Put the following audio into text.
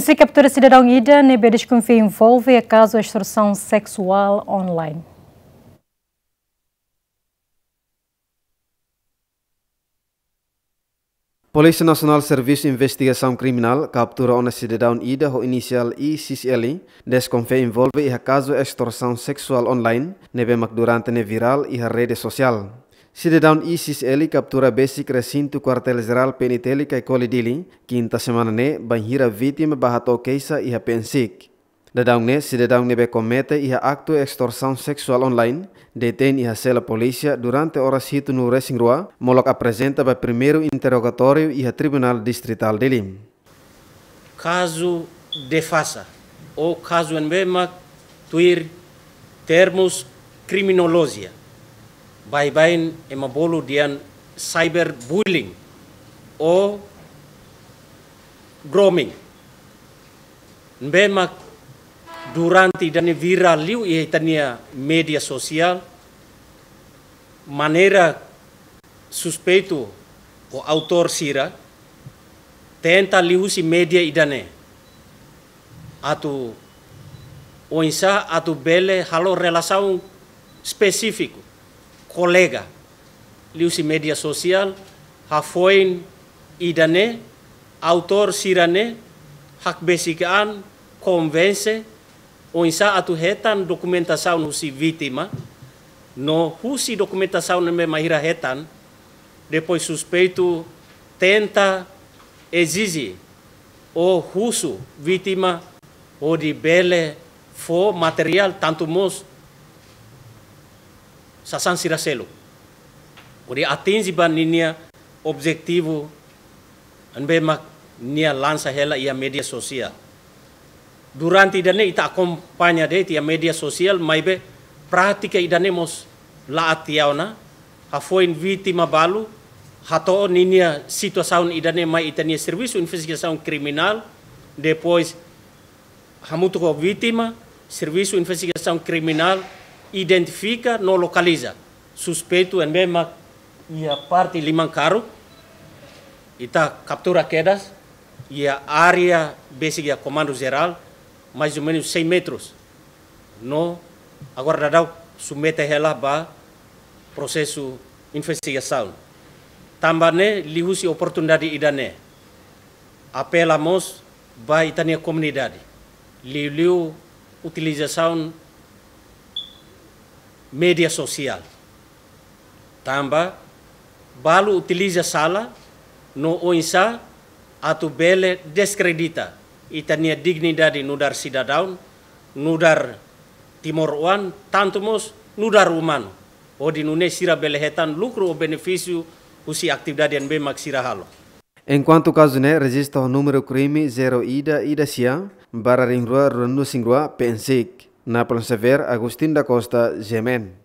Se captura cidadão Ida, Neber desconfia envolve a caso de extorsão sexual online. Polícia Nacional Serviço Investigação Criminal captura uma cidadão ida o inicial ICCL, desconfia envolve a caso de extorsão sexual online, nebe durante ne viral e a rede social. Sidedown ISIS Eli captura basic recinto quartel geral PNTL que colidili, quinta semana ne banhira vítima barrato queixa e pensik. Dadang ne sidedown ne comete e acto extorsão sexual online, detém e a cela polícia durante horas hito no Ressingrua, moloc apresenta para primeiro interrogatório e a tribunal distrital de Lim. Caso de faça, ou caso em mesma, tuir termos criminologia. baik-baik emabolu dian cyber bullying o grooming. Memang durante dan viral liu ia media sosial manera suspeito o autor sira tenta liu si media idane atu o insa atu bele halo relação específico colega, liusi media social, hafoin idane autor sirane hak besikaan convence a atu hetan dokumentasaun husi vítima no husi documentação não é mahira hetan depois suspeito tenta exigir o russo vítima ou de bele for material tanto mos sasan siraselo. Uri atingi ban ninia objektivo anbe mak nia lança hela ia media sosial. Durante idane ita acompanha de tia media social maibe prática idane mos la atiauna hafoin foi vítima balu hato ninia situação idane mai itania serviço investigação kriminal depois hamutu servisu serviço investigação kriminal. identifica, não localiza. Suspeito em mesma e a parte limancaro e tá captura quedas e a área basicamente, a comando geral mais ou menos 100 metros. No agora dá submete é ela para processo investigação. Também lhe oportunidade né, Apelamos para a comunidade. Lhe utilização media sosial. Tamba, balu utiliza sala no oinsa atu bele descredita itania dignidadi nudar cidadão, nudar timor uan, nudar uman. Odi nune sira belehetan lucro ou usi atividade en bemak sira halo. En quanto caso né, registra número crime 0 ida ida sia, barra ringrua rundu singrua pensik. Nàpols Sever, Agustín de Costa, Gement.